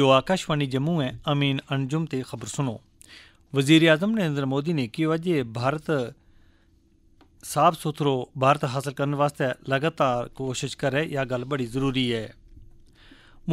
you Akashvani Jammu में अमीन अंजुम ते खबर सुनो वजीर अजम नरेंद्र मोदी ने किया जे भारत साफ सुथरो भारत हासिल करने वास्ते लगातार कोशिश करे यह गल बड़ी ज़रूरी है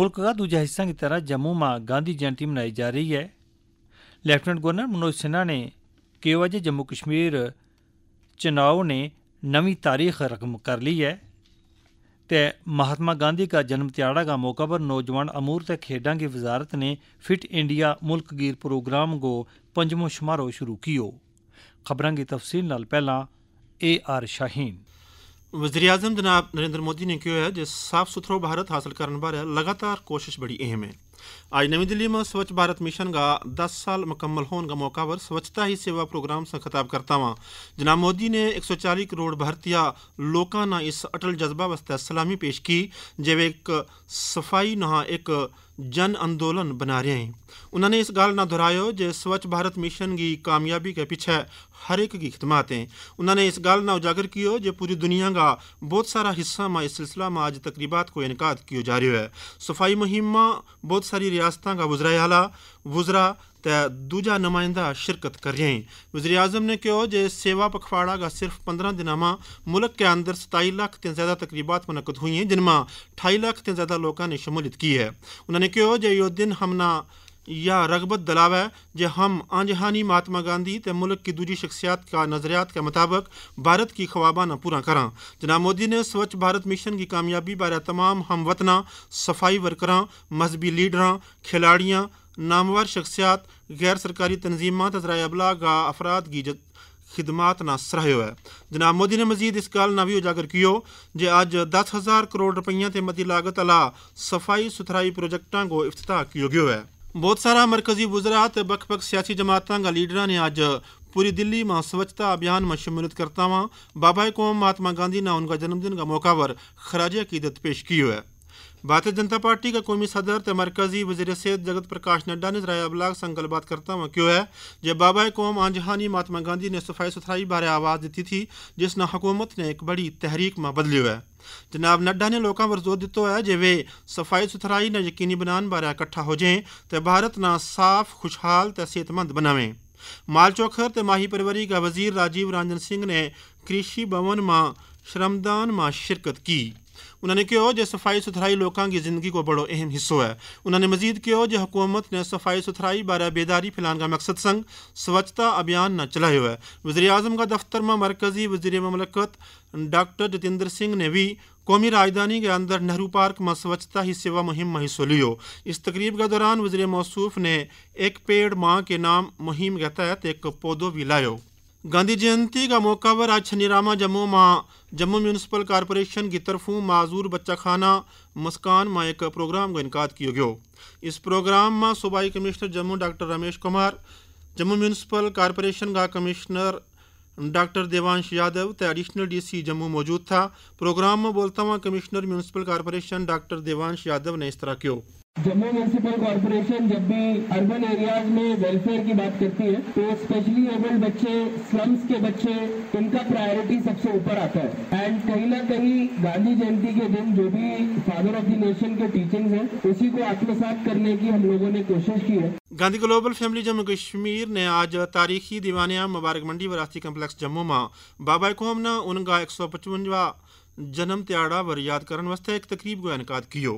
मुल्क का दूजा हिस्सा की तरह जम्मू में गांधी जयंती मनाई जा रही है लेफ्टिनेंट गवर्नर मनोज सिन्हा ने किया जे जम्मू कश्मीर चुनाव ने नवी तारीख रकम कर ली है ਤੇ ਮਹਾਤਮਾ ਗਾਂਧੀ ਦਾ ਜਨਮ ਦਿਹਾੜਾ ਦਾ ਮੌਕਾ ਪਰ ਨੌਜਵਾਨ ਅਮੂਰ ਤੇ ਖੇਡਾਂ ਦੀ ਵਿਜ਼ਾਰਤ ਨੇ ਫਿਟ ਇੰਡੀਆ ਮੁਲਕਗੀਰ ਪ੍ਰੋਗਰਾਮ ਕੋ ਪੰਜਵਾਂ ਸਮਾਰੋਹ ਸ਼ੁਰੂ ਕੀਓ ਖਬਰਾਂ ਦੀ ਤਫਸੀਲ ਨਾਲ ਪਹਿਲਾਂ ਏ ਆਰ ਸ਼ਾਹੀਨ ਆਜਮ ਜਨਾਬ ਨਰਿੰਦਰ ਮੋਦੀ ਨੇ ਕਿਹਾ ਹੈ ਜੇ ਸਾਫ਼ ਸੁਥਰਾ ਭਾਰਤ ਹਾਸਲ ਕਰਨ ਬਾਰੇ ਲਗਾਤਾਰ ਕੋਸ਼ਿਸ਼ ਬੜੀ ਅਹਿਮ ਹੈ आज नवी दिल्ली में स्वच्छ भारत मिशन का दस साल मुकम्मल होने का मौका पर स्वच्छता ही सेवा प्रोग्राम से खिताब करता हुआ जनाब मोदी ने 140 करोड़ भारतीय लोगों ने इस अटल जज्बा वास्ते सलामी पेश की जिमें एक सफाई ना एक जन आंदोलन बना रहे हैं उन्होंने इस गल ना ਨਾਲ ਦੁਹਰਾਇਓ स्वच्छ भारत मिशन की कामयाबी के पीछे हर एक की खिदमत हैं उन्होंने इस गल ना उजागर कियो जो पूरी दुनिया का बहुत सारा हिस्सा में इस सिलसिला में आज तकरीबात को इनका किया जा रो है सफाई मुहिम बहुत सारी रियासत का वजरा आला वजरा तो दूजा नुमाइंदा शिरकत करियई वजी अजम ने कहो जो सेवा पखवाड़ा का सिर्फ पंद्रह दिन में मुल्क के अंदर सताई लाख से ज़्यादा तकरीबा मुनद हुई हैं जिनमें अठाई लाख से ज़्यादा लोगों ने शमूलियत की है उन्होंने कहो जो यो दिन हमना यह रगबत दलाव है जो हम आंजहानी महात्मा गांधी तो मुल्क की दूजी शख्सियात का नज़रियात के मुताबिक भारत की ख्वाबा पूरा करा जनाब मोदी ने स्वच्छ भारत मिशन की कामयाबी बारे तमाम हम वतना सफाई वर्करा मजहबी लीडर खिलाड़ियाँ नामवर शख्सियात गैर सरकारी तनजीम तजरा अबला गा अफराद की खिदमत ना सराहियो है जनाब मोदी ने मजीद इस गाल ना भी उजागर कियो जे अज दस हज़ार करोड़ रुपया से मदी लागत आला सफाई सुथराई प्रोजेक्टा को अफ्ताह किया गया है बहुत सारा मरकजी वजरा तो बख बख सियासी जमातों का लीडर ने अज पूरी दिल्ली में स्वच्छता अभियान में शमूलियत करता हुआ बाबा कौम महात्मा गांधी ने उनका जन्मदिन का मौका पर खराज अकीदत पेश किया है भारतीय जनता पार्टी का कौमी सदर तो मरकजी वजीर सेहत जगत प्रकाश नड्डा ने जराए अबलाग से गलबात करता हुआ क्यों है जब बाबा कौम आंजहानी महात्मा गांधी ने सफाई सुथराई बारे आवाज़ दी थी जिसने हुकूमत ने एक बड़ी तहरीक में बदली है जनाब नड्डा ने लोगों पर जोर दिता है जो वे सफाई सुथराई ने यकीनी बनाने बारे इकट्ठा हो जाए तो भारत ना साफ खुशहाल सेहतमंद बनावें माल चौखर तो माही परवरी का वजीर राजीव रंजन सिंह ने कृषि भवन में श्रमदान में शिरकत की उन्होंने कहा जो सफाई सुथराई लोगों की जिंदगी को बड़ो अहम हिस्सो है उन्होंने मजीद कहा जो हुकूमत ने सफाई सुथराई बारे बेदारी फैलान का मकसद संग स्वच्छता अभियान न चलाया है वजी अजम का दफ्तर में मरकजी वजीर ममलकत डॉक्टर जतेंद्र सिंह ने भी कौमी राजधानी के अंदर नेहरू पार्क में स्वच्छता ही सेवा मुहिम में हिस्सों लियो इस तकरीब के दौरान वजीर मौसूफ ने एक पेड़ माँ के नाम मुहिम के तहत एक पौधों भी लाया गांधी जयंती का मौका पर आज छनीरामा जम्मू मां जम्मू म्यूनसिपल कारपोरेशन की तरफों माजूर बच्चा खाना मस्कान मा एक प्रोग्राम का इनका किया गया इस प्रोग्राम में सूबाई commissioner Jammu doctor Ramesh Kumar Jammu municipal corporation का कमिश्नर डॉक्टर देवांश यादव ते एडिशनल डीसी जम्मू मौजूद था प्रोग्राम में बोलता हुआ commissioner municipal corporation doctor Devansh Yadav ने इस तरह क्यों जम्मू म्यूनसिपल कॉरपोरेशन जब भी अर्बन एरियाज में वेलफेयर की बात करती है तो स्पेशली एबल्ड बच्चे स्लम्स के बच्चे उनका प्रायोरिटी सबसे ऊपर आता है एंड कहीं ना कहीं गांधी जयंती के दिन जो भी फादर ऑफ द नेशन के टीचिंग है उसी को आत्मसात करने की हम लोगों ने कोशिश की है गांधी ग्लोबल फैमिली जम्मू कश्मीर ने आज तारीखी दीवानिया मुबारक मंडी वरासी कम्प्लेक्स जम्मू में बाबा कौम ने उनका एक सौ पचवंजा जन्म त्याड़ा वर याद करने वास्ते एक तकरीब को इनका किया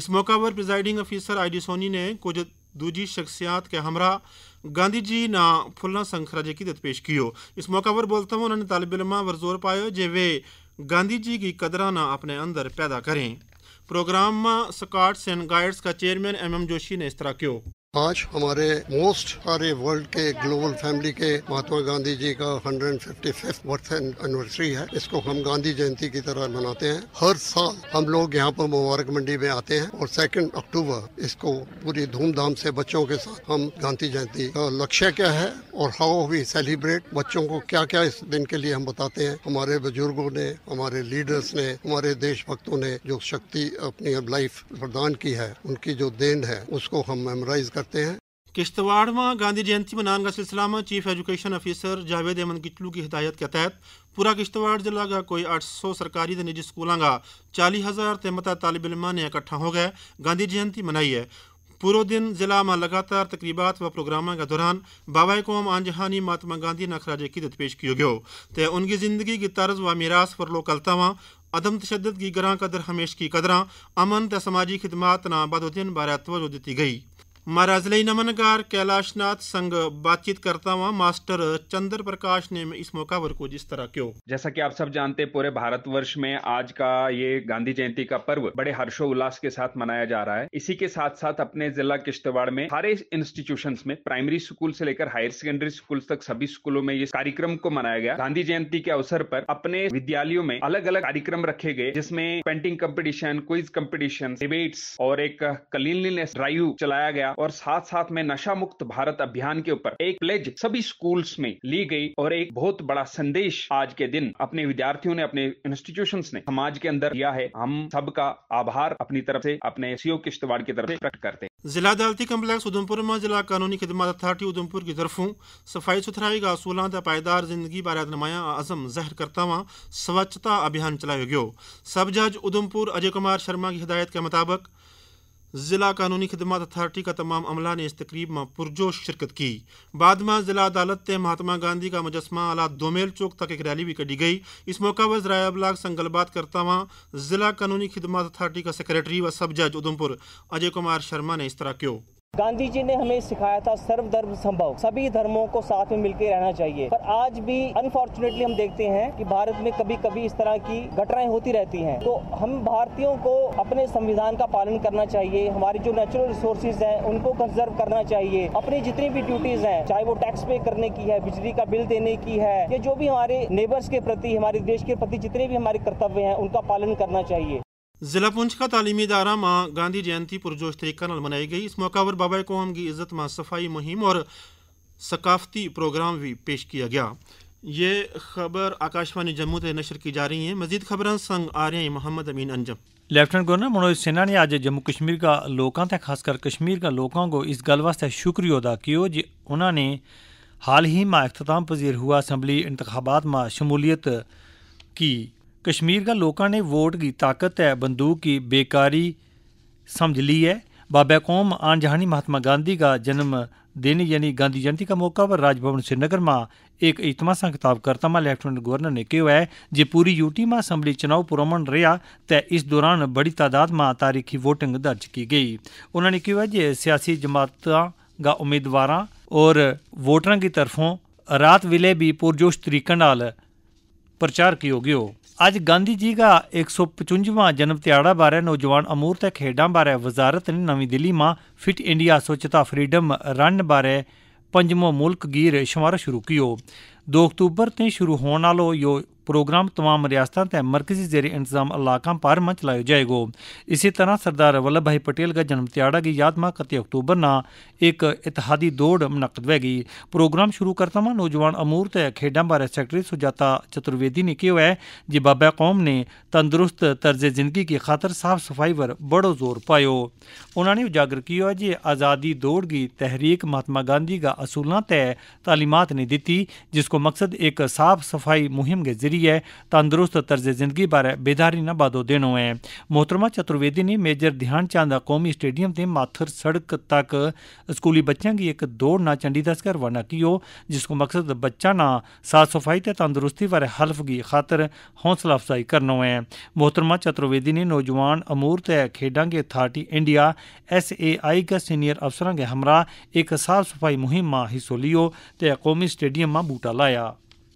इस मौके पर presiding officer I D Soni ने कुछ दूजी शख्सियात के हमरा गांधी जी ना फुलना संखरा जी की दत्त पेश की हो इस मौके पर बोलते हुए उन्होंने तालब इलम पर जोर पाया जे वे गांधी जी की कदरा ना अपने अंदर पैदा करें प्रोग्राम में स्काट्स एंड गाइड्स का चेयरमैन एम एम जोशी ने इस तरह क्यों आज हमारे मोस्ट सारे वर्ल्ड के ग्लोबल फैमिली के महात्मा गांधी जी का फिफ्थ बर्थ एनिवर्सरी है इसको हम गांधी जयंती की तरह मनाते हैं हर साल हम लोग यहाँ पर मुबारक मंडी में आते हैं और सेकंड अक्टूबर इसको पूरी धूमधाम से बच्चों के साथ हम गांधी जयंती का लक्ष्य क्या है और हाउ वी सेलिब्रेट बच्चों को क्या क्या इस दिन के लिए हम बताते हैं हमारे बुजुर्गो ने हमारे लीडर्स ने हमारे देशभक्तों ने जो शक्ति अपनी लाइफ प्रदान की है उनकी जो देन है उसको हम मेमोराइज कर करते हैं किश्तवाड़ में गांधी जयंती मनाने का सिलसिला में chief education officer Javed Ahmed Kichloo की हिदायत के तहत पूरा किश्तवाड़ जिला का कोई 800 सरकारी निजी स्कूलों का चालीस हज़ार तेमता तालब इलमान इकट्ठा हो गए गांधी जयंती मनाई है पूरा दिन जिला में लगातार तकरीबात व प्रोग्रामों के दौरान बाबा कौम आनजहानी महात्मा गांधी ने अखराज अकीदत पेश किया गयो तो उनकी जिंदगी की तर्ज व मीरास पर लोकलतावा अदम तशद की ग्रह कदर हमेश की कदर अमन त समाजी खिदमत ना बदोदिन बारे तवजो दी गई महाराजलई नमनगार कैलाश नाथ संग बातचीत करता हुआ मास्टर चंद्र प्रकाश ने इस पर को जिस तरह क्यों जैसा कि आप सब जानते पूरे भारत वर्ष में आज का ये गांधी जयंती का पर्व बड़े हर्षोल्लास के साथ मनाया जा रहा है इसी के साथ साथ अपने जिला किश्तवाड़ में सारे इंस्टीट्यूशन में प्राइमरी स्कूल से लेकर हायर सेकेंडरी स्कूल तक सभी स्कूलों में इस कार्यक्रम को मनाया गया गांधी जयंती के अवसर पर अपने विद्यालयों में अलग अलग कार्यक्रम रखे गए जिसमें painting competition quiz competition debates और एक क्लीनलीनेस ड्राइव चलाया गया किया और साथ साथ में नशा मुक्त भारत अभियान के ऊपर एक प्लेज सभी स्कूल्स में ली गई और एक बहुत बड़ा संदेश आज के दिन अपने विद्यार्थियों ने अपने इंस्टीट्यूशन ने समाज के अंदर दिया है हम सबका आभार अपनी तरफ से अपने सीओ किश्तवाड़ की तरफ से प्रकट करते हैं जिला अदालती कंपलैक्स उधमपुर में जिला कानूनी खिदमत अथॉरिटी उधमपुर की तरफ सफाई सुथराई का असूलों का पायदार जिंदगी बारे नुमाया आजम ज़ाहिर करता हुआ स्वच्छता अभियान चलाया गयो सब जज उधमपुर अजय कुमार शर्मा की हिदायत के मुताबिक ज़िला कानूनी खदमात अथार्टी का तमाम अमला ने इस तकरीब में पुरजोश शिरकत की बाद में ज़िला अदालत ने महात्मा गांधी का मुजस्मा आला दोमेल चौक तक एक रैली भी कड़ी गई इस मौका पर ज़रा अबलाग से गलबात करता हुआ ज़िला कानूनी खदमात अथार्टी का सेक्रेटरी व सब जज उधमपुर अजय कुमार शर्मा ने इस तरह क्यों गांधी जी ने हमें सिखाया था सर्वधर्म संभव सभी धर्मों को साथ में मिलकर रहना चाहिए पर आज भी अनफॉर्चुनेटली हम देखते हैं कि भारत में कभी कभी इस तरह की घटनाएं होती रहती हैं तो हम भारतीयों को अपने संविधान का पालन करना चाहिए हमारे जो नेचुरल रिसोर्सेज हैं उनको कंजर्व करना चाहिए अपनी जितनी भी ड्यूटीज हैं चाहे वो टैक्स पे करने की है बिजली का बिल देने की है या जो भी हमारे नेबर्स के प्रति हमारे देश के प्रति जितने भी हमारे कर्तव्य हैं उनका पालन करना चाहिए ज़िला पुंछ का तालीमी इदारा माँ गांधी जयंती पुरजोश तरीका न मनाई गई इस मौका पर बाबा कौम की इज़्ज़त माँ सफाई मुहिम और सकाफती प्रोग्राम भी पेश किया गया ये खबर आकाशवाणी जम्मू से नशर की जा रही है मजीद खबर संग आ रहे हैं मोहम्मद अमीन अंजम ਲੈਫਟੀਨੈਂਟ गवर्नर मनोज सिन्हा ने ਅੱਜ जम्मू कश्मीर का लोगों ਤੇ ਖਾਸ ਕਰ ਕਸ਼ਮੀਰ ਦਾ ਲੋਕਾਂ ਕੋ ਇਸ ਗੱਲ ਵਾਸਤੇ ਸ਼ੁਕਰੀਆ ਅਦਾ ਕੀਓ ਜੇ ਉਹਨਾਂ ਨੇ ਹਾਲ ਹੀ ਮਾ ਇਖਤਤਾਮ ਪਜ਼ੀਰ ਹੁਆ ਅਸੈਂਬਲੀ ਇੰਤਖਾਬਾਤ की कश्मीर का लोगों ने वोट की ताकत है बंदूक की बेकारी समझ ली है बाबा कौम आन जहानी महात्मा गांधी का जन्म दिन यानी गांधी जयंती का मौका पर राजभवन श्रीनगर में एक इजमा से खिताब करता में लेफ्टिनेंट गवर्नर ने कहा है जे पूरी यूटी में असम्बली चुनाव पुरमन रहा तो इस दौरान बड़ी तादाद में तारीखी वोटिंग दर्ज की गई उन्होंने कहा जे सियासी जमातों का उम्मीदवार और वोटर की तरफों रात वेले भी पुरजोश तरीके ਹੋ ਗਿਓ ਅੱਜ ਗਾਂਧੀ ਜੀ ਦਾ 155ਵਾਂ ਜਨਮ ਦਿਹਾੜਾ ਬਾਰੇ ਨੌਜਵਾਨ ਅਮੂਰਤ ਖੇਡਾਂ ਬਾਰੇ ਵਜ਼ਾਰਤ ਨੇ ਨਵੀਂ ਦਿੱਲੀ ਮਾਂ ਫਿਟ ਇੰਡੀਆ ਸਵੱਛਤਾ ਫਰੀडम ਰਨ ਬਾਰੇ ਪੰਜਵਾਂ ਮੁਲਕ ਗੀਰ ਸ਼ਮਾਰਾ ਸ਼ੁਰੂ ਕੀਓ 2 ਅਕਤੂਬਰ ਤੋਂ ਸ਼ੁਰੂ ਹੋਣ ਵਾਲੋ ਯੋ प्रोग्राम तमाम रियासतों तय मरकजी जेर इंतजाम इलाकों पर में चलायो जाएगो इसी तरह सरदार वल्लभ भाई पटेल का जन्म त्याड़ा की याद में इकतीस अक्टूबर न एक इतिहादी दौड़ मुनद होगी प्रोग्राम शुरू करता हुआ नौजवान अमूर त खेडा बारे सैकटरी सुजाता चतुर्वेदी ने कहा है कि बाबा कौम ने तंदुरुस्त तर्ज जिंदगी की खातर साफ सफाई पर बड़ो जोर पायो उन्होंने उजागर किया है आज़ादी दौड़ की तहरीक महात्मा गांधी का असूलों तय तालीमत ने दी जिसको मकसद एक साफ सफाई मुहिम के जरिए ਜਿਹੜੀ ਹੈ ਤੰਦਰੁਸਤ ਤਰਜ਼ ਜ਼ਿੰਦਗੀ ਬਾਰੇ ਬੇਦਾਰੀ ਨਾ ਬਾਦੋ ਦੇਣੋ ਹੈ मोहतरमा चतुर्वेदी ने मेजर ध्यान चांदा कौमी स्टेडियम से माथुर सड़क तक स्कूली बच्चों की एक दौड़ ना चंडी दस कर रवाना कियो जिसको मकसद बच्चा ना साफ सफाई तो तंदुरुस्ती बारे हल्फ की खातर हौसला अफजाई करना है मोहतरमा चतुर्वेदी ने नौजवान अमूर्त खेडांगे authority India S A I का सीनियर अफसर के हमरा एक साफ सफाई मुहिम में हिस्सो लियो तो कौमी स्टेडियम में बूटा लाया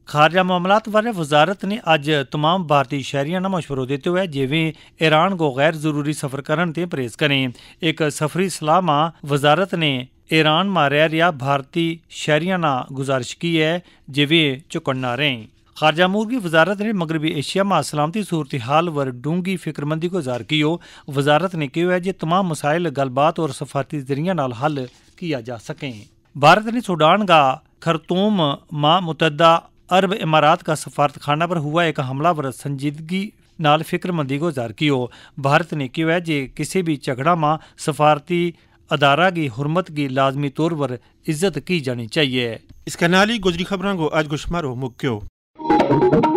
ਖਾਰਜਾ ਮਾਮਲਾਤ ਬਾਰੇ ਵਜ਼ਾਰਤ ਨੇ ਅੱਜ तमाम ਭਾਰਤੀ ਸ਼ਹਿਰੀਆਂ ਨੂੰ مشورہ ਦਿੱਤੇ ਹੋਇਆ ਜਿਵੇਂ ਈਰਾਨ ਕੋ ਗੈਰ ਜ਼ਰੂਰੀ ਸਫ਼ਰ ਕਰਨ ਤੇ ਪਰਹੇਜ਼ ਕਰੇ ਇੱਕ ਸਫਰੀ ਸਲਾਮਾ ਵਜ਼ਾਰਤ ਨੇ ਈਰਾਨ ਮਾ ਰਹਿ ਰਿਹਾ ਭਾਰਤੀ ਸ਼ਹਿਰੀਆਂ ਨਾਲ ਗੁਜ਼ਾਰਿਸ਼ ਕੀ ਹੈ ਜਿਵੇਂ ਚੁਕੰਨਾ ਰਹੇ खारजा अमूर की वजारत ने मगरबी एशिया में सलामती सूरत हाल वर डूंगी फिक्रमंदी को ज़ाहिर किया वजारत ने कहा है कि तमाम मसाइल गलबात और सफारती जरिया हल किया जा सकें भारत ने सूडान का खरतूम मां मुतदा अरब इमारात का सफारतखाना पर हुआ एक हमलावर संजीदगी ਨਾਲ ਫਿਕਰਮੰਦੀ ਗੁਜ਼ਾਰ ਕੀਓ ਭਾਰਤ ਨੇ ਕਿਹਾ ਜੇ ਕਿਸੇ भी झगड़ा ਮਾ सफारती अदारा की हरमत की लाजमी तौर पर इज्जत की जानी चाहिए इस कनाली गुजरी खबरों को आज गुशमारो मुक्यो